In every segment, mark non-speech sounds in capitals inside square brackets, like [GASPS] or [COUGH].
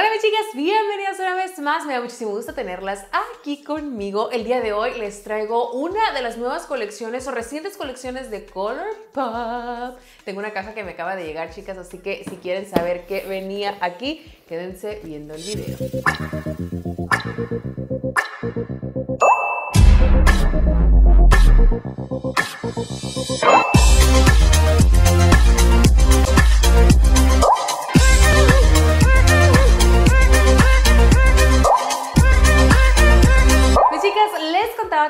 Hola mis chicas, bienvenidas una vez más. Me da muchísimo gusto tenerlas aquí conmigo. El día de hoy les traigo una de las nuevas colecciones o recientes colecciones de Colourpop. Tengo una caja que me acaba de llegar, chicas, así que si quieren saber qué venía aquí, quédense viendo el video.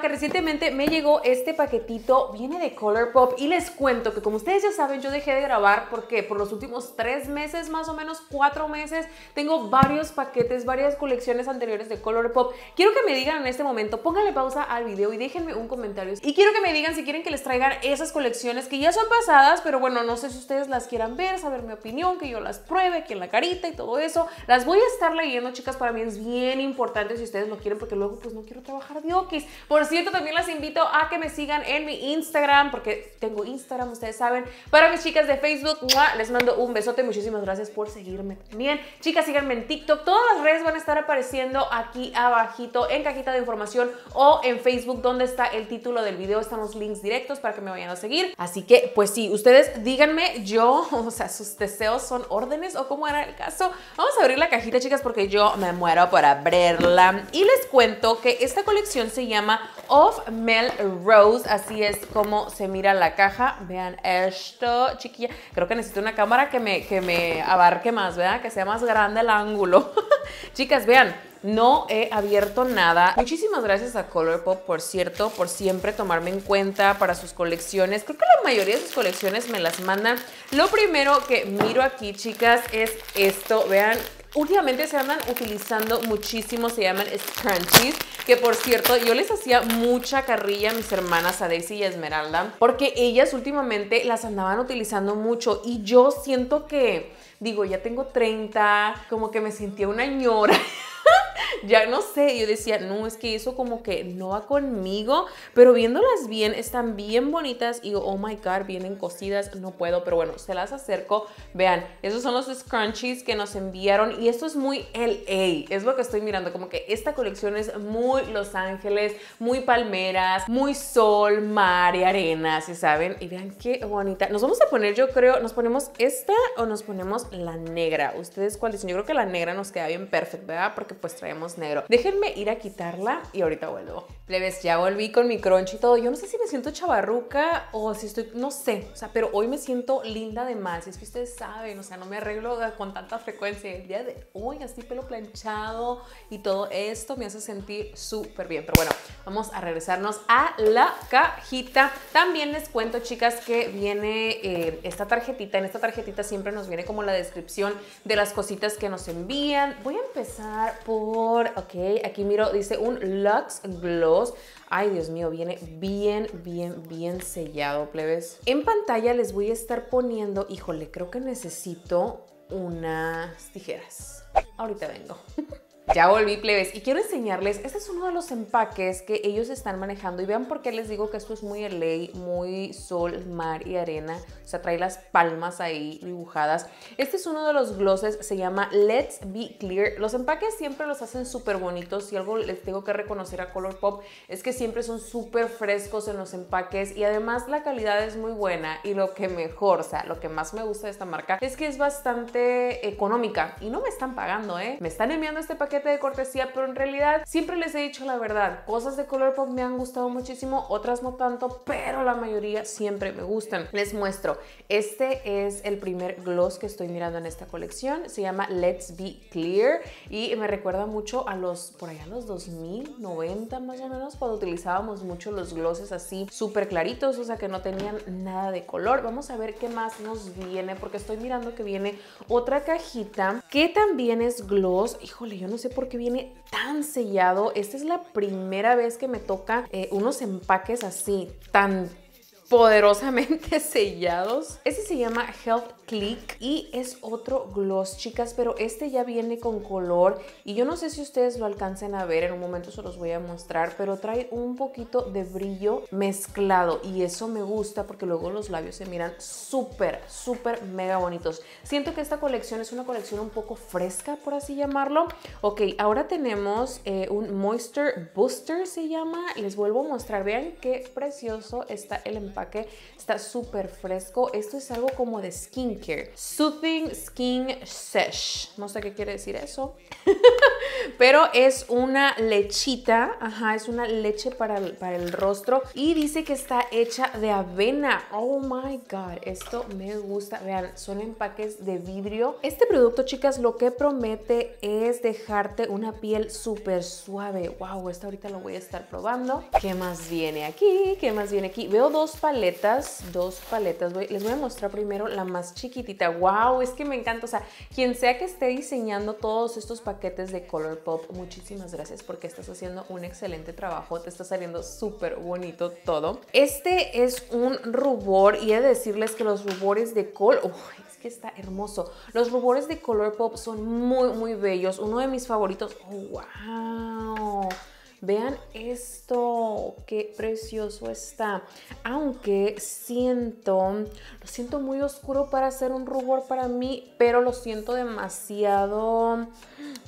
recientemente me llegó este paquetito, viene de Colourpop y les cuento que como ustedes ya saben, yo dejé de grabar porque por los últimos tres meses, más o menos cuatro meses, tengo varios paquetes, varias colecciones anteriores de Colourpop. Quiero que me digan en este momento, pónganle pausa al video y déjenme un comentario. Y quiero que me digan si quieren que les traigan esas colecciones que ya son pasadas, pero bueno, no sé si ustedes las quieran ver, saber mi opinión, que yo las pruebe, que en la carita y todo eso. Las voy a estar leyendo, chicas, para mí es bien importante si ustedes lo quieren porque luego pues no quiero trabajar de okis. Por si también las invito a que me sigan en mi Instagram, porque tengo Instagram, ustedes saben. Para mis chicas de Facebook, les mando un besote. Muchísimas gracias por seguirme también. Chicas, síganme en TikTok. Todas las redes van a estar apareciendo aquí abajito en cajita de información o en Facebook, donde está el título del video. Están los links directos para que me vayan a seguir. Así que, pues sí, ustedes díganme, yo, [LAUGHS] o sea, sus deseos son órdenes o cómo era el caso. Vamos a abrir la cajita, chicas, porque yo me muero por abrirla. Y les cuento que esta colección se llama of Melrose. Así es como se mira la caja. Vean esto, chiquilla. Creo que necesito una cámara que me, que me abarque más, ¿verdad? Que sea más grande el ángulo. [LAUGHS] Chicas, vean, no he abierto nada. Muchísimas gracias a Colourpop, por cierto, por siempre tomarme en cuenta para sus colecciones. Creo que la mayoría de sus colecciones me las mandan. Lo primero que miro aquí, chicas, es esto. Vean últimamente se andan utilizando muchísimo, se llaman scrunchies, que por cierto, yo les hacía mucha carrilla a mis hermanas, a Daisy y a Esmeralda, porque ellas últimamente las andaban utilizando mucho y yo siento que, digo, ya tengo 30, como que me sentía una ñora. [LAUGHS] [LAUGHS] ya no sé, yo decía, no, es que eso como que no va conmigo, pero viéndolas bien, están bien bonitas y oh my god, vienen cosidas, no puedo, pero bueno, se las acerco, vean, esos son los scrunchies que nos enviaron y esto es muy LA, es lo que estoy mirando, como que esta colección es muy Los Ángeles, muy palmeras, muy sol, mar y arena, si saben, y vean qué bonita, nos vamos a poner yo creo, nos ponemos esta o nos ponemos la negra, ustedes cuál dicen, yo creo que la negra nos queda bien perfecta, ¿verdad? Porque pues trae negro. Déjenme ir a quitarla y ahorita vuelvo. Plebes, ya volví con mi crunch y todo. Yo no sé si me siento chavarruca o si estoy, no sé, o sea, pero hoy me siento linda de más. Es que ustedes saben, o sea, no me arreglo con tanta frecuencia. El día de hoy, así pelo planchado y todo esto me hace sentir súper bien. Pero bueno, vamos a regresarnos a la cajita. También les cuento, chicas, que viene eh, esta tarjetita. En esta tarjetita siempre nos viene como la descripción de las cositas que nos envían. Voy a empezar por Ok, aquí miro, dice un Lux Gloss. Ay, Dios mío, viene bien, bien, bien sellado, plebes. En pantalla les voy a estar poniendo, híjole, creo que necesito unas tijeras. Ahorita vengo. [LAUGHS] Ya volví, plebes, y quiero enseñarles, este es uno de los empaques que ellos están manejando y vean por qué les digo que esto es muy LA, muy sol, mar y arena, o sea, trae las palmas ahí dibujadas. Este es uno de los glosses, se llama Let's Be Clear. Los empaques siempre los hacen súper bonitos y algo les tengo que reconocer a Colourpop es que siempre son súper frescos en los empaques y además la calidad es muy buena y lo que mejor, o sea, lo que más me gusta de esta marca es que es bastante económica y no me están pagando, ¿eh? Me están enviando este paquete de cortesía, pero en realidad siempre les he dicho la verdad. Cosas de color pop me han gustado muchísimo, otras no tanto, pero la mayoría siempre me gustan. Les muestro. Este es el primer gloss que estoy mirando en esta colección. Se llama Let's Be Clear y me recuerda mucho a los, por allá, los 2090 más o menos, cuando utilizábamos mucho los glosses así súper claritos, o sea que no tenían nada de color. Vamos a ver qué más nos viene, porque estoy mirando que viene otra cajita que también es gloss. Híjole, yo no sé porque viene tan sellado. Esta es la primera vez que me toca eh, unos empaques así, tan poderosamente [LAUGHS] sellados. Este se llama Health Click y es otro gloss, chicas, pero este ya viene con color y yo no sé si ustedes lo alcancen a ver, en un momento se los voy a mostrar, pero trae un poquito de brillo mezclado y eso me gusta porque luego los labios se miran súper, súper mega bonitos. Siento que esta colección es una colección un poco fresca, por así llamarlo. Ok, ahora tenemos eh, un Moisture Booster, se llama. Les vuelvo a mostrar, vean qué precioso está el empaque está súper fresco. Esto es algo como de skincare. Soothing Skin Sesh. No sé qué quiere decir eso. [LAUGHS] Pero es una lechita. Ajá, es una leche para el, rostro. Y dice que está hecha de avena. Oh my God. Esto me gusta. Vean, son empaques de vidrio. Este producto, chicas, lo que promete es dejarte una piel súper suave. Wow, esta ahorita lo voy a estar probando. ¿Qué más viene aquí? ¿Qué más viene aquí? Veo dos paletas, dos paletas. les voy a mostrar primero la más chiquitita. ¡Wow! Es que me encanta. O sea, quien sea que esté diseñando todos estos paquetes de Colourpop, muchísimas gracias porque estás haciendo un excelente trabajo. Te está saliendo súper bonito todo. Este es un rubor y he de decirles que los rubores de Color, es que está hermoso. Los rubores de Colourpop son muy, muy bellos. Uno de mis favoritos... ¡Wow! Oh, Vean esto, qué precioso está. Aunque siento, lo siento muy oscuro para hacer un rubor para mí, pero lo siento demasiado,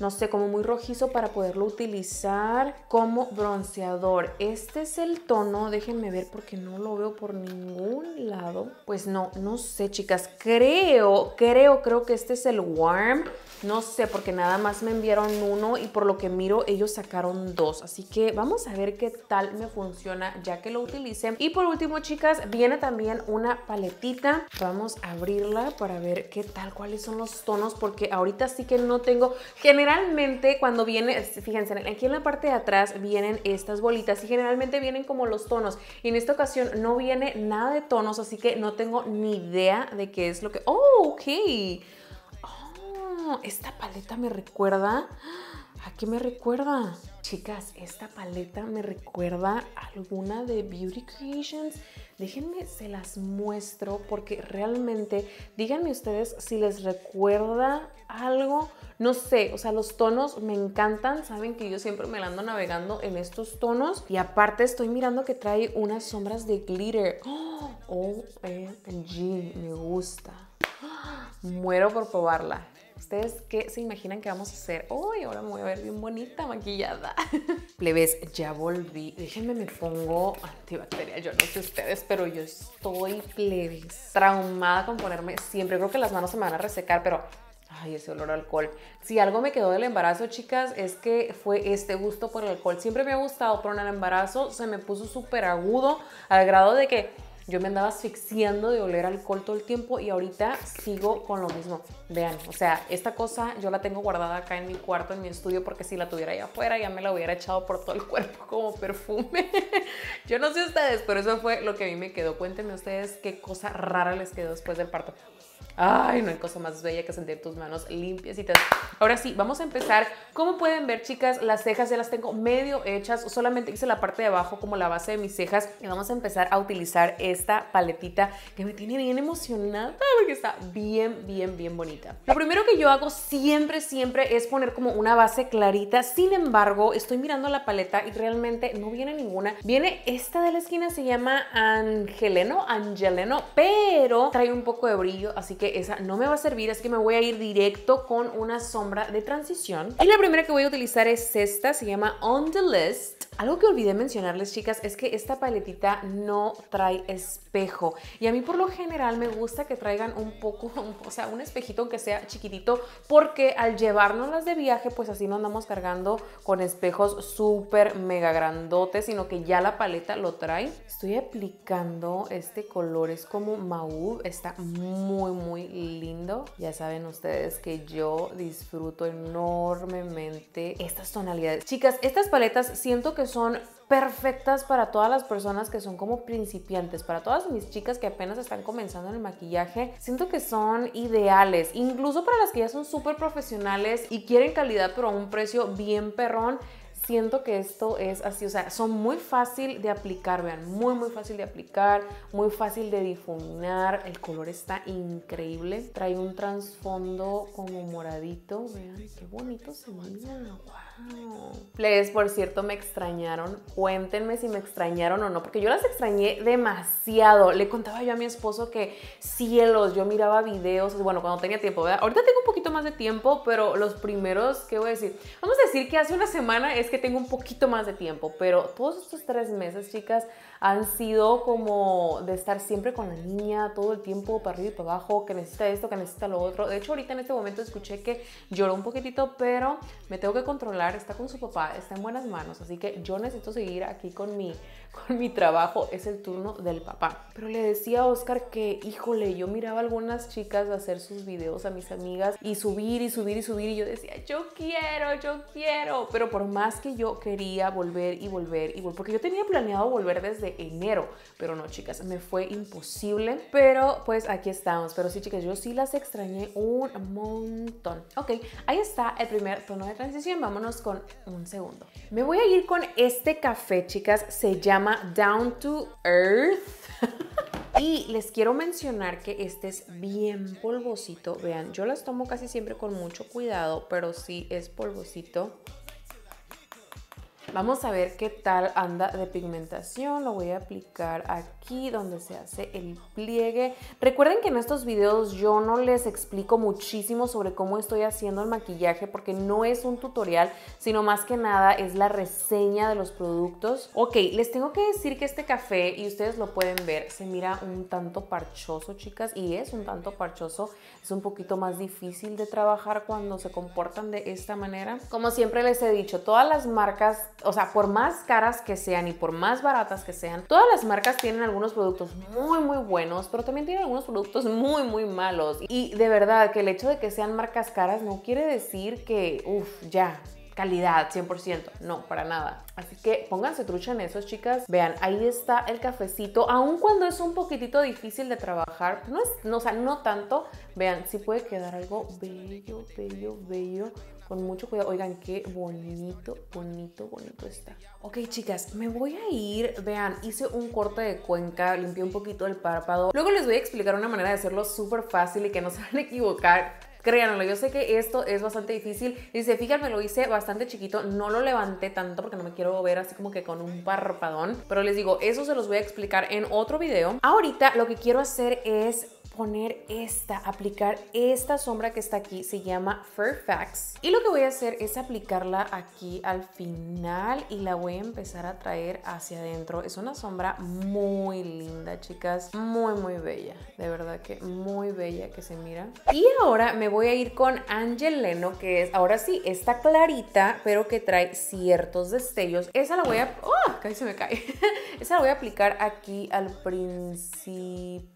no sé, como muy rojizo para poderlo utilizar como bronceador. Este es el tono, déjenme ver porque no lo veo por ningún lado. Pues no, no sé, chicas. Creo, creo, creo que este es el warm. No sé, porque nada más me enviaron uno y por lo que miro ellos sacaron dos. Así Así que vamos a ver qué tal me funciona ya que lo utilicen. Y por último, chicas, viene también una paletita. Vamos a abrirla para ver qué tal, cuáles son los tonos, porque ahorita sí que no tengo... Generalmente cuando viene, fíjense, aquí en la parte de atrás vienen estas bolitas y generalmente vienen como los tonos. Y en esta ocasión no viene nada de tonos, así que no tengo ni idea de qué es lo que... ¡Oh, ok! ¡Oh! esta paleta me recuerda... ¿A qué me recuerda? Chicas, esta paleta me recuerda alguna de Beauty Creations. Déjenme, se las muestro porque realmente, díganme ustedes si les recuerda algo. No sé, o sea, los tonos me encantan. Saben que yo siempre me la ando navegando en estos tonos. Y aparte estoy mirando que trae unas sombras de glitter. ¡Oh! OMG, oh, me gusta. Muero por probarla. ¿Ustedes qué se imaginan que vamos a hacer? hoy? ahora me voy a ver bien bonita, maquillada. [LAUGHS] Plebes, ya volví. Déjenme me pongo antibacterial. Yo no sé ustedes, pero yo estoy, plebes, traumada con ponerme siempre. Creo que las manos se me van a resecar, pero Ay, ese olor a alcohol. Si algo me quedó del embarazo, chicas, es que fue este gusto por el alcohol. Siempre me ha gustado, pero en el embarazo se me puso súper agudo al grado de que yo me andaba asfixiando de oler alcohol todo el tiempo y ahorita sigo con lo mismo. Vean, o sea, esta cosa yo la tengo guardada acá en mi cuarto, en mi estudio, porque si la tuviera ahí afuera ya me la hubiera echado por todo el cuerpo como perfume. [LAUGHS] yo no sé ustedes, pero eso fue lo que a mí me quedó. Cuéntenme ustedes qué cosa rara les quedó después del parto. Ay, no hay cosa más bella que sentir tus manos limpias y limpiecitas. Ahora sí, vamos a empezar. Como pueden ver, chicas, las cejas ya las tengo medio hechas. Solamente hice la parte de abajo como la base de mis cejas. Y vamos a empezar a utilizar esta paletita que me tiene bien emocionada porque está bien, bien, bien bonita. Lo primero que yo hago siempre, siempre es poner como una base clarita. Sin embargo, estoy mirando la paleta y realmente no viene ninguna. Viene esta de la esquina, se llama Angeleno, Angeleno, pero trae un poco de brillo, así que esa no me va a servir, así que me voy a ir directo con una sombra de transición. Y la primera que voy a utilizar es esta, se llama On The List. Algo que olvidé mencionarles, chicas, es que esta paletita no trae espejo. Y a mí por lo general me gusta que traigan un poco, [LAUGHS] o sea, un espejito aunque sea chiquitito, porque al llevárnoslas de viaje, pues así no andamos cargando con espejos súper mega grandotes, sino que ya la paleta lo trae. Estoy aplicando este color, es como mauve, está muy, muy lindo. Ya saben ustedes que yo disfruto enormemente estas tonalidades. Chicas, estas paletas siento que son perfectas para todas las personas que son como principiantes, para todas mis chicas que apenas están comenzando en el maquillaje, siento que son ideales, incluso para las que ya son súper profesionales y quieren calidad pero a un precio bien perrón, siento que esto es así, o sea, son muy fácil de aplicar, vean, muy muy fácil de aplicar, muy fácil de difuminar, el color está increíble, trae un trasfondo como moradito, vean, qué bonito se mira, wow. Les, por cierto, me extrañaron, cuéntenme si me extrañaron o no, porque yo las extrañé demasiado, le contaba yo a mi esposo que cielos, yo miraba videos, bueno, cuando tenía tiempo, ¿verdad? Ahorita tengo un poquito más de tiempo, pero los primeros, ¿qué voy a decir? Vamos a decir que hace una semana es que tengo un poquito más de tiempo, pero todos estos tres meses, chicas, han sido como de estar siempre con la niña, todo el tiempo para arriba y para abajo, que necesita esto, que necesita lo otro. De hecho, ahorita en este momento escuché que lloró un poquitito, pero me tengo que controlar, está con su papá, está en buenas manos, así que yo necesito seguir aquí con mi con mi trabajo, es el turno del papá. Pero le decía a Oscar que, híjole, yo miraba algunas chicas hacer sus videos a mis amigas y subir y subir y subir y yo decía, yo quiero, yo quiero. Pero por más que yo quería volver y volver y volver, porque yo tenía planeado volver desde enero, pero no, chicas, me fue imposible. Pero pues aquí estamos. Pero sí, chicas, yo sí las extrañé un montón. Ok, ahí está el primer tono de transición. Vámonos con un segundo. Me voy a ir con este café, chicas. Se llama llama Down to Earth. [LAUGHS] Y les quiero mencionar que este es bien polvosito. Vean, yo las tomo casi siempre con mucho cuidado, pero sí es polvosito. Vamos a ver qué tal anda de pigmentación. Lo voy a aplicar aquí donde se hace el pliegue. Recuerden que en estos videos yo no les explico muchísimo sobre cómo estoy haciendo el maquillaje porque no es un tutorial, sino más que nada es la reseña de los productos. Ok, les tengo que decir que este café, y ustedes lo pueden ver, se mira un tanto parchoso, chicas, y es un tanto parchoso. Es un poquito más difícil de trabajar cuando se comportan de esta manera. Como siempre les he dicho, todas las marcas o sea, por más caras que sean y por más baratas que sean, todas las marcas tienen algunos productos muy, muy buenos, pero también tienen algunos productos muy, muy malos. Y de verdad que el hecho de que sean marcas caras no quiere decir que, uff, ya, calidad 100%. No, para nada. Así que pónganse trucha en eso, chicas. Vean, ahí está el cafecito. Aun cuando es un poquitito difícil de trabajar, no es, o sea, no tanto. Vean, sí puede quedar algo bello, bello, bello con mucho cuidado. Oigan, qué bonito, bonito, bonito está. Ok, chicas, me voy a ir. Vean, hice un corte de cuenca, limpié un poquito el párpado. Luego les voy a explicar una manera de hacerlo súper fácil y que no se van a equivocar. Créanlo, yo sé que esto es bastante difícil. Y Dice, me lo hice bastante chiquito, no lo levanté tanto porque no me quiero ver así como que con un párpadón. Pero les digo, eso se los voy a explicar en otro video. Ahorita lo que quiero hacer es poner esta, aplicar esta sombra que está aquí, se llama Fairfax. Y lo que voy a hacer es aplicarla aquí al final y la voy a empezar a traer hacia adentro. Es una sombra muy linda, chicas, muy, muy bella. De verdad que muy bella que se mira. Y ahora me voy a ir con Angel que es, ahora sí, está clarita, pero que trae ciertos destellos. Esa la voy a... ¡Oh! Casi se me cae. [LAUGHS] Esa la voy a aplicar aquí al principio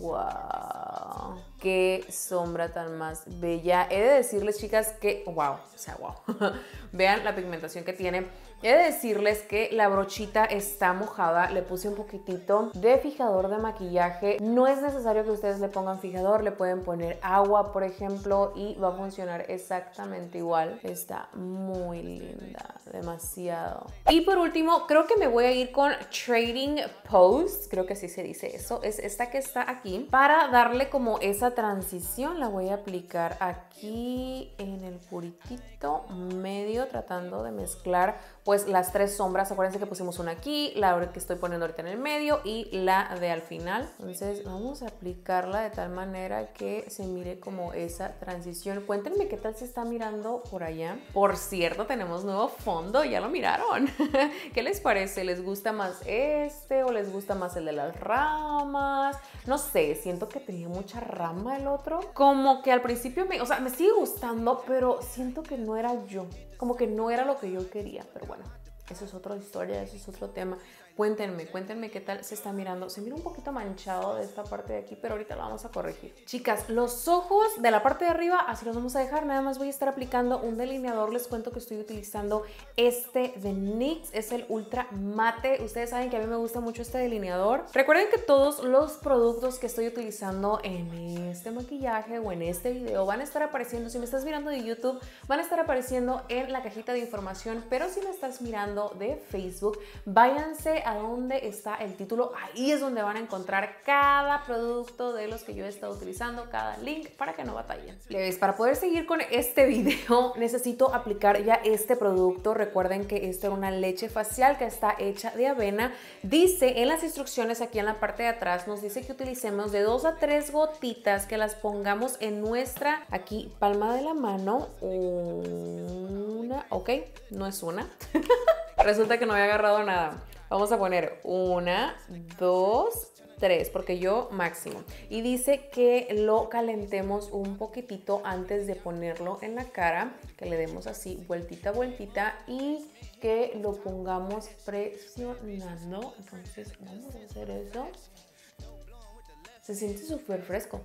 ¡Wow! ¡Qué sombra tan más bella! He de decirles, chicas, que ¡wow! O sea, ¡wow! [LAUGHS] Vean la pigmentación que tiene. He de decirles que la brochita está mojada, le puse un poquitito de fijador de maquillaje. No es necesario que ustedes le pongan fijador, le pueden poner agua, por ejemplo, y va a funcionar exactamente igual. Está muy linda, demasiado. Y por último, creo que me voy a ir con Trading Post, creo que así se dice eso, es esta que está aquí, para darle como esa transición, la voy a aplicar aquí en el puritito medio, tratando de mezclar pues las tres sombras, acuérdense que pusimos una aquí, la que estoy poniendo ahorita en el medio y la de al final. Entonces vamos a aplicarla de tal manera que se mire como esa transición. Cuéntenme qué tal se está mirando por allá. Por cierto, tenemos nuevo fondo, ya lo miraron. [LAUGHS] ¿Qué les parece? ¿Les gusta más este o les gusta más el de las ramas? No sé, siento que tenía mucha rama el otro. Como que al principio me, o sea, me sigue gustando, pero siento que no era yo como que no era lo que yo quería, pero bueno, eso es otra historia, eso es otro tema. Cuéntenme, cuéntenme qué tal se está mirando. Se mira un poquito manchado de esta parte de aquí, pero ahorita lo vamos a corregir. Chicas, los ojos de la parte de arriba así los vamos a dejar. Nada más voy a estar aplicando un delineador. Les cuento que estoy utilizando este de NYX. Es el Ultra Mate. Ustedes saben que a mí me gusta mucho este delineador. Recuerden que todos los productos que estoy utilizando en este maquillaje o en este video van a estar apareciendo. Si me estás mirando de YouTube, van a estar apareciendo en la cajita de información. Pero si me estás mirando de Facebook, váyanse a dónde está el título, ahí es donde van a encontrar cada producto de los que yo he estado utilizando, cada link para que no batallen. para poder seguir con este [LAUGHS] video necesito aplicar ya este producto. Recuerden que esto es una leche facial que está hecha de avena. Dice en las instrucciones aquí en la parte de atrás, nos dice que utilicemos de dos a tres gotitas, que las pongamos en nuestra aquí palma de la mano. Una, ok, no es una. [LAUGHS] Resulta que no había agarrado nada. Vamos a poner una, dos, tres, porque yo máximo. Y dice que lo calentemos un poquitito antes de ponerlo en la cara, que le demos así vueltita, vueltita y que lo pongamos presionando. Entonces vamos a hacer eso. Se siente súper fresco.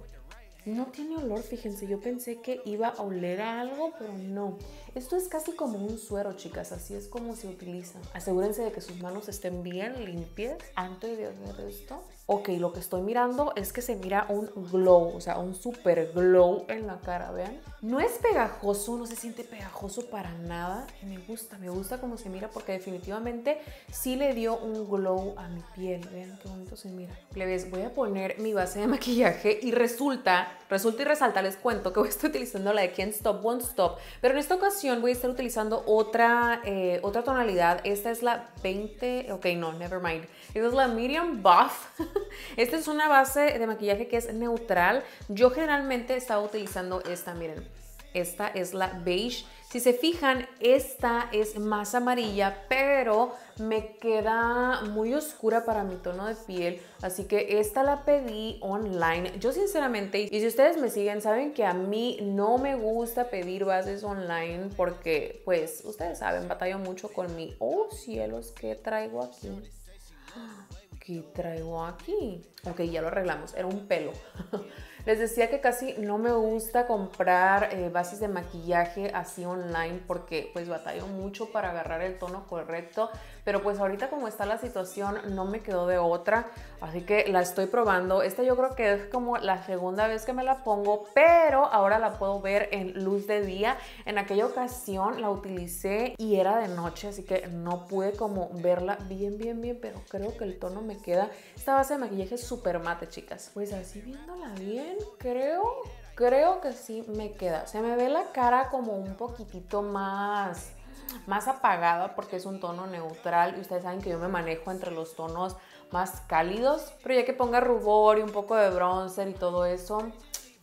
No tiene olor, fíjense, yo pensé que iba a oler a algo, pero no. Esto es casi como un suero, chicas, así es como se utiliza. Asegúrense de que sus manos estén bien limpias antes de hacer esto ok, lo que estoy mirando es que se mira un glow, o sea, un super glow en la cara, vean. No es pegajoso, no se siente pegajoso para nada. Me gusta, me gusta cómo se mira porque definitivamente sí le dio un glow a mi piel. Vean qué bonito se mira. voy a poner mi base de maquillaje y resulta, resulta y resalta, les cuento que voy a estar utilizando la de Can't Stop, One Stop. Pero en esta ocasión voy a estar utilizando otra, eh, otra tonalidad. Esta es la 20, ok, no, never mind. Esta es la Medium Buff. [LAUGHS] [LAUGHS] Esta es una base de maquillaje que es neutral. Yo generalmente estaba utilizando esta, miren. Esta es la beige. Si se fijan, esta es más amarilla, pero me queda muy oscura para mi tono de piel. Así que esta la pedí online. Yo sinceramente, y si ustedes me siguen, saben que a mí no me gusta pedir bases online porque, pues, ustedes saben, batallo mucho con mi... ¡Oh, cielos! ¿Qué traigo aquí? ¿qué traigo aquí? Ok, ya lo arreglamos, era un pelo. Les decía que casi no me gusta comprar eh, bases de maquillaje así online porque pues batallo mucho para agarrar el tono correcto, pero pues ahorita como está la situación no me quedó de otra, así que la estoy probando. Esta yo creo que es como la segunda vez que me la pongo, pero ahora la puedo ver en luz de día. En aquella ocasión la utilicé y era de noche, así que no pude como verla bien, bien, bien, pero creo que el tono me queda. Esta base de maquillaje es súper mate, chicas. Pues así viéndola bien creo. Creo que sí me queda. Se me ve la cara como un poquitito más, más apagada porque es un tono neutral y ustedes saben que yo me manejo entre los tonos más cálidos, pero ya que ponga rubor y un poco de bronzer y todo eso,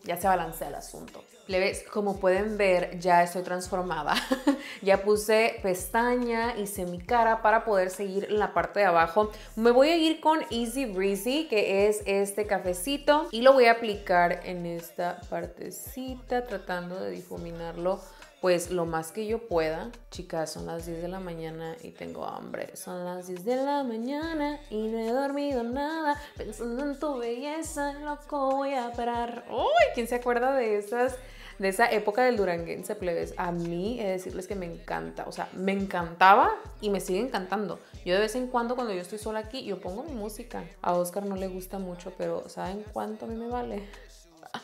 ya se balancea el asunto ves como pueden ver, ya estoy transformada. [LAUGHS] ya puse pestaña, y semicara cara para poder seguir la parte de abajo. Me voy a ir con Easy Breezy, que es este cafecito, y lo voy a aplicar en esta partecita, tratando de difuminarlo pues lo más que yo pueda. Chicas, son las 10 de la mañana y tengo hambre. Son las 10 de la mañana y no he dormido nada. Pensando en tu belleza, loco, voy a parar. ¡Uy! ¿Quién se acuerda de esas? de esa época del duranguense, plebes, a mí es decirles que me encanta, o sea, me encantaba y me sigue encantando. Yo de vez en cuando, cuando yo estoy sola aquí, yo pongo mi música. A Oscar no le gusta mucho, pero ¿saben cuánto a mí me vale?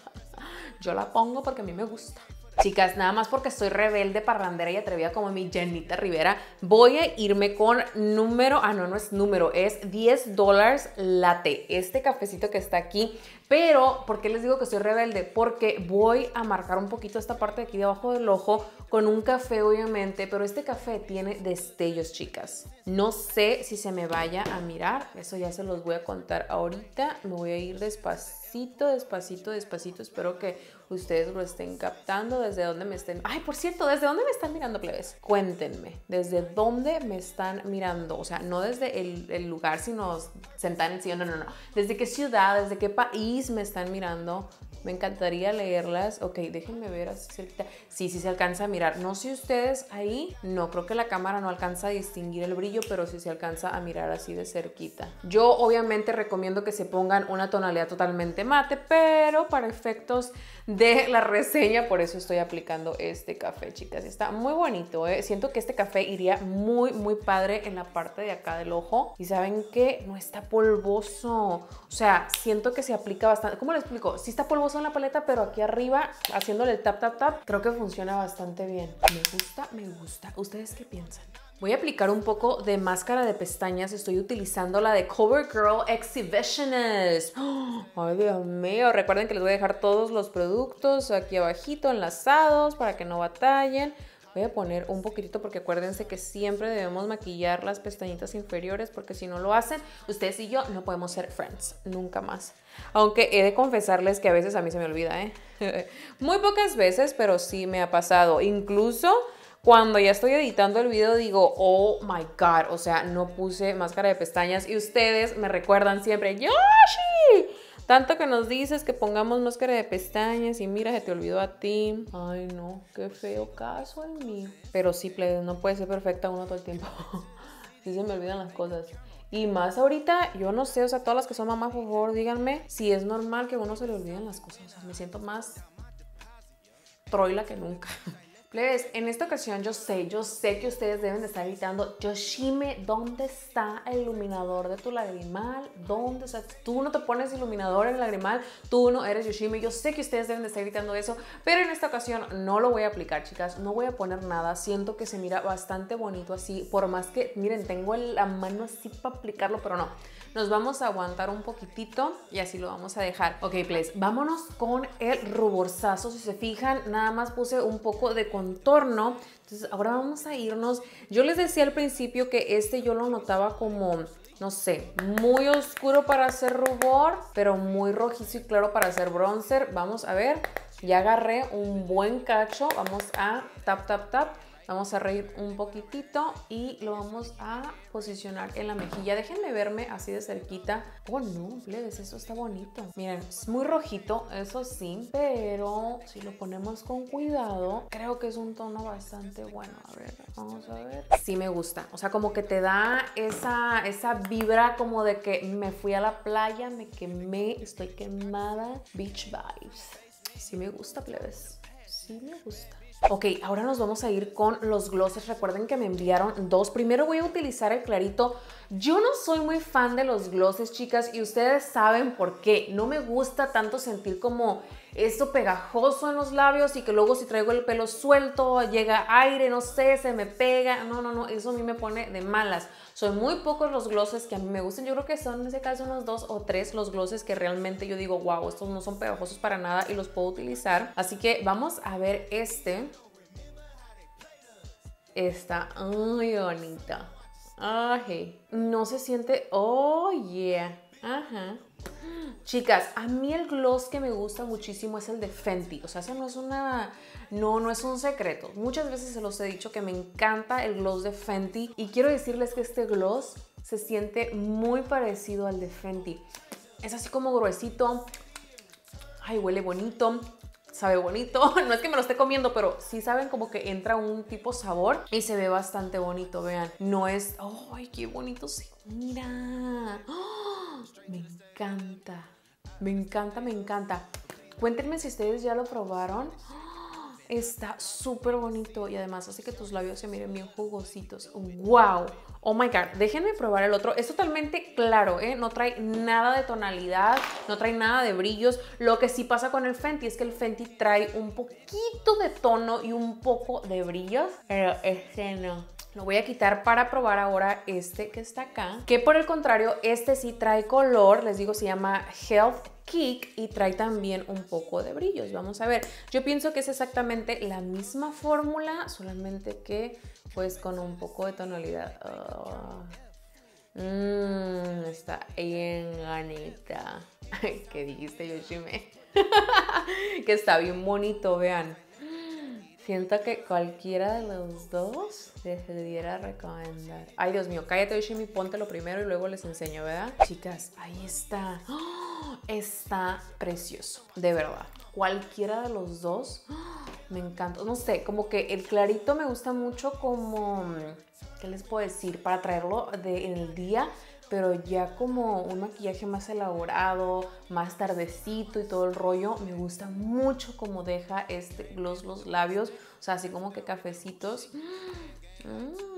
[LAUGHS] yo la pongo porque a mí me gusta. Chicas, nada más porque soy rebelde, parrandera y atrevida como mi Janita Rivera, voy a irme con número, ah no, no es número, es 10 dólares latte. Este cafecito que está aquí pero, ¿por qué les digo que soy rebelde? Porque voy a marcar un poquito esta parte de aquí debajo del ojo con un café, obviamente, pero este café tiene destellos, chicas. No sé si se me vaya a mirar, eso ya se los voy a contar ahorita. Me voy a ir despacito, despacito, despacito. Espero que ustedes lo estén captando, desde dónde me estén... Ay, por cierto, ¿desde dónde me están mirando, plebes? Cuéntenme, ¿desde dónde me están mirando? O sea, no desde el, lugar, sino sentar en el no, no, no. ¿Desde qué ciudad, desde qué país? me están mirando, me encantaría leerlas. Ok, déjenme ver así cerquita. Sí, sí se alcanza a mirar. No sé ustedes ahí, no creo que la cámara no alcanza a distinguir el brillo, pero sí se alcanza a mirar así de cerquita. Yo obviamente recomiendo que se pongan una tonalidad totalmente mate, pero para efectos de la reseña, por eso estoy aplicando este café, chicas. Está muy bonito, ¿eh? Siento que este café iría muy, muy padre en la parte de acá del ojo. Y saben que no está polvoso. O sea, siento que se aplica bastante. ¿Cómo le explico? Si está polvoso en la paleta, pero aquí arriba, haciéndole tap, tap, tap, creo que funciona bastante bien. Me gusta, me gusta. ¿Ustedes qué piensan? Voy a aplicar un poco de máscara de pestañas. Estoy utilizando la de CoverGirl Exhibitionist. [GASPS] Ay, Dios mío. Recuerden que les voy a dejar todos los productos aquí abajito enlazados para que no batallen. Voy a poner un poquitito porque acuérdense que siempre debemos maquillar las pestañitas inferiores porque si no lo hacen, ustedes y yo no podemos ser friends, nunca más. Aunque he de confesarles que a veces a mí se me olvida, ¿eh? [LAUGHS] Muy pocas veces, pero sí me ha pasado. Incluso cuando ya estoy editando el video digo, oh my god, o sea, no puse máscara de pestañas y ustedes me recuerdan siempre, Yoshi. Tanto que nos dices que pongamos máscara de pestañas y mira, se te olvidó a ti. Ay, no, qué feo caso en mí. Pero sí, no puede ser perfecta uno todo el tiempo. [LAUGHS] sí se me olvidan las cosas. Y más ahorita, yo no sé, o sea, todas las que son mamá, por favor, díganme si es normal que uno se le olviden las cosas. O sea, me siento más troila que nunca. [LAUGHS] Les, en esta ocasión yo sé, yo sé que ustedes deben de estar gritando, Yoshime, ¿dónde está el iluminador de tu lagrimal? ¿Dónde? está? tú no te pones iluminador en el lagrimal, tú no eres Yoshime. Yo sé que ustedes deben de estar gritando eso, pero en esta ocasión no lo voy a aplicar, chicas. No voy a poner nada. Siento que se mira bastante bonito así, por más que, miren, tengo la mano así para aplicarlo, pero no nos vamos a aguantar un poquitito y así lo vamos a dejar. Ok, please, vámonos con el ruborzazo. Si se fijan, nada más puse un poco de contorno. Entonces, ahora vamos a irnos. Yo les decía al principio que este yo lo notaba como no sé, muy oscuro para hacer rubor, pero muy rojizo y claro para hacer bronzer. Vamos a ver, ya agarré un buen cacho, vamos a tap, tap, tap Vamos a reír un poquitito y lo vamos a posicionar en la mejilla. Déjenme verme así de cerquita. Oh, no, plebes, eso está bonito. Miren, es muy rojito, eso sí, pero si lo ponemos con cuidado, creo que es un tono bastante bueno. A ver, vamos a ver. Sí me gusta. O sea, como que te da esa, esa vibra como de que me fui a la playa, me quemé, estoy quemada. Beach vibes. Sí me gusta, plebes. Sí me gusta. Ok, ahora nos vamos a ir con los glosses. Recuerden que me enviaron dos. Primero voy a utilizar el clarito. Yo no soy muy fan de los glosses, chicas, y ustedes saben por qué. No me gusta tanto sentir como esto pegajoso en los labios y que luego si traigo el pelo suelto, llega aire, no sé, se me pega. No, no, no, eso a mí me pone de malas. Son muy pocos los glosses que a mí me gustan. Yo creo que son en ese caso unos dos o tres los glosses que realmente yo digo, wow, estos no son pegajosos para nada y los puedo utilizar. Así que vamos a ver este. Está muy bonita. Ay, no se siente, oh Ajá. Chicas, a mí el gloss que me gusta muchísimo es el de Fenty. O sea, eso no es una. No, no es un secreto. Muchas veces se los he dicho que me encanta el gloss de Fenty. Y quiero decirles que este gloss se siente muy parecido al de Fenty. Es así como gruesito. Ay, huele bonito sabe bonito. [LAUGHS] No es que me lo esté comiendo, pero sí saben como que entra un tipo sabor y se ve bastante bonito, vean. No es, ¡ay, qué bonito se mira! ¡Ah! Me encanta. Me encanta, me encanta. Cuéntenme si ustedes ya lo probaron. [GASPS] Está súper bonito y además hace que tus labios se miren bien jugositos. ¡Wow! Oh my god, déjenme probar el otro. Es totalmente claro, ¿eh? No trae nada de tonalidad, no trae nada de brillos. Lo que sí pasa con el Fenty es que el Fenty trae un poquito de tono y un poco de brillos, pero este no. Lo voy a quitar para probar ahora este que está acá, que por el contrario, este sí trae color, les digo, se llama Health Kick y trae también un poco de brillos. Vamos a ver, yo pienso que es exactamente la misma fórmula, solamente que pues con un poco de tonalidad. Ah. Mm, está bien ganita. [LAUGHS] ¿Qué dijiste, Yoshime? [LAUGHS] que está bien bonito, vean. Siento que cualquiera de los dos decidiera recomendar. Ay, Dios mío, cállate, ponte lo primero y luego les enseño, ¿verdad? Chicas, ahí está. ¡Ah! Está precioso, de verdad. Cualquiera de los dos ¡ah! me encanta. No sé, como que el clarito me gusta mucho como... ¿Qué les puedo decir? Para traerlo de, en el día pero ya como un maquillaje más elaborado, más tardecito y todo el rollo, me gusta mucho como deja este gloss los labios, o sea, así como que cafecitos. Mm, mm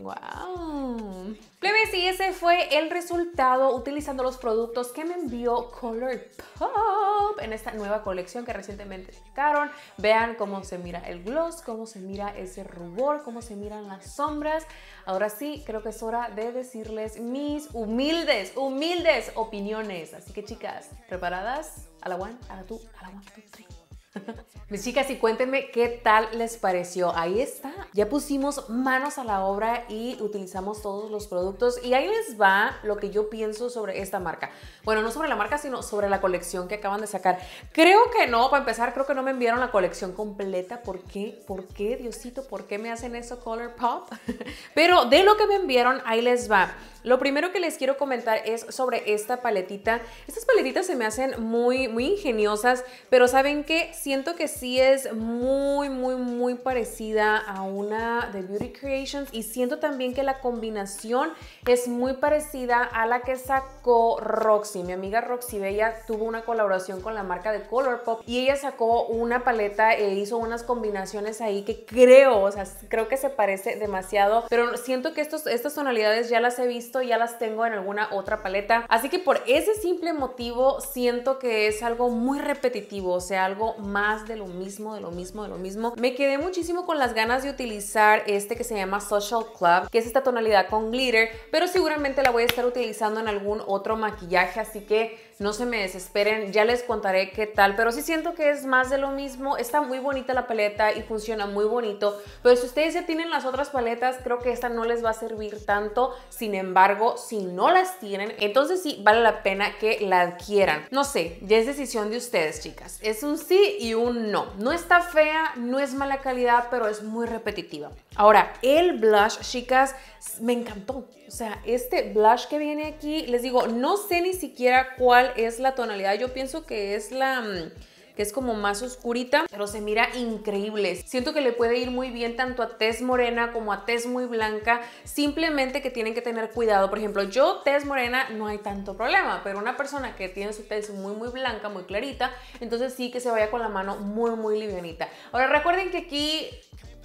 wow. Plebes, y ese fue el resultado utilizando los productos que me envió Color Pop en esta nueva colección que recientemente sacaron. Vean cómo se mira el gloss, cómo se mira ese rubor, cómo se miran las sombras. Ahora sí, creo que es hora de decirles mis humildes, humildes opiniones. Así que chicas, ¿preparadas? A la one, a la two, a la one, two, three. [LAUGHS] Mis chicas, y cuéntenme qué tal les pareció. Ahí está. Ya pusimos manos a la obra y utilizamos todos los productos. Y ahí les va lo que yo pienso sobre esta marca. Bueno, no sobre la marca, sino sobre la colección que acaban de sacar. Creo que no, para empezar, creo que no me enviaron la colección completa. ¿Por qué? ¿Por qué, Diosito? ¿Por qué me hacen eso Color Pop? [LAUGHS] Pero de lo que me enviaron, ahí les va. Lo primero que les quiero comentar es sobre esta paletita. Estas paletitas se me hacen muy, muy ingeniosas, pero saben qué? siento que sí es muy, muy, muy parecida a una de Beauty Creations y siento también que la combinación es muy parecida a la que sacó Roxy. Mi amiga Roxy Bella tuvo una colaboración con la marca de Colourpop y ella sacó una paleta e hizo unas combinaciones ahí que creo, o sea, creo que se parece demasiado, pero siento que estos, estas tonalidades ya las he visto, ya las tengo en alguna otra paleta. Así que por ese simple motivo siento que es algo muy repetitivo, o sea, algo más de lo mismo, de lo mismo, de lo mismo. Me quedé muchísimo con las ganas de utilizar este que se llama Social Club, que es esta tonalidad con glitter, pero seguramente la voy a estar utilizando en algún otro maquillaje, así que no se me desesperen, ya les contaré qué tal, pero sí siento que es más de lo mismo, está muy bonita la paleta y funciona muy bonito, pero si ustedes ya tienen las otras paletas, creo que esta no les va a servir tanto, sin embargo, si no las tienen, entonces sí vale la pena que la adquieran. No sé, ya es decisión de ustedes, chicas. Es un sí y un no. No está fea, no es mala calidad, pero es muy repetitiva. Ahora, el blush, chicas, me encantó. O sea, este blush que viene aquí, les digo, no sé ni siquiera cuál es la tonalidad. Yo pienso que es la... Mm, que es como más oscurita, pero se mira increíble. Siento que le puede ir muy bien tanto a tez morena como a tez muy blanca, simplemente que tienen que tener cuidado. Por ejemplo, yo tez morena no hay tanto problema, pero una persona que tiene su tez muy muy blanca, muy clarita, entonces sí que se vaya con la mano muy muy livianita. Ahora recuerden que aquí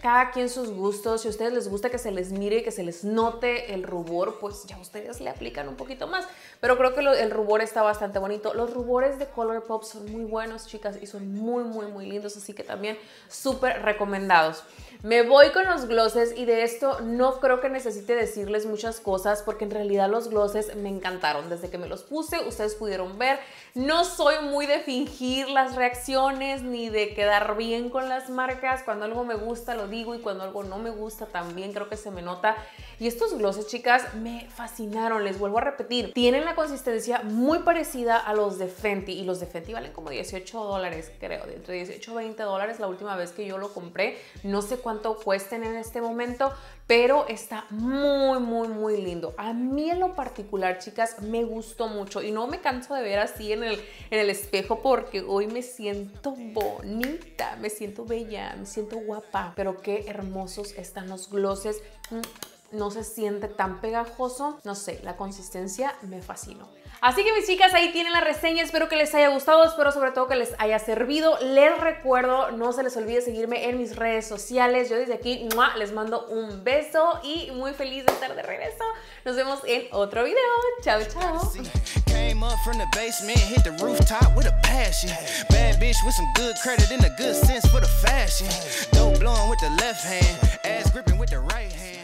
cada quien sus gustos. Si a ustedes les gusta que se les mire y que se les note el rubor, pues ya ustedes le aplican un poquito más. Pero creo que el rubor está bastante bonito. Los rubores de Colourpop son muy buenos, chicas, y son muy, muy, muy lindos. Así que también súper recomendados. Me voy con los glosses y de esto no creo que necesite decirles muchas cosas porque en realidad los glosses me encantaron desde que me los puse, ustedes pudieron ver. No soy muy de fingir las reacciones ni de quedar bien con las marcas. Cuando algo me gusta lo digo y cuando algo no me gusta también creo que se me nota. Y estos glosses, chicas, me fascinaron. Les vuelvo a repetir, tienen la consistencia muy parecida a los de Fenty y los de Fenty valen como 18 dólares, creo, de entre 18 y 20 dólares la última vez que yo lo compré. No sé cuánto cuesten en este momento, pero está muy, muy, muy lindo. A mí en lo particular, chicas, me gustó mucho y no me canso de ver así en el, en el espejo porque hoy me siento bonita, me siento bella, me siento guapa, pero qué hermosos están los glosses. Mm, no se siente tan pegajoso. No sé, la consistencia me fascinó. Así que mis chicas, ahí tienen la reseña, espero que les haya gustado, espero sobre todo que les haya servido. Les recuerdo, no se les olvide seguirme en mis redes sociales. Yo desde aquí les mando un beso y muy feliz de estar de regreso. Nos vemos en otro video. Chao, chao.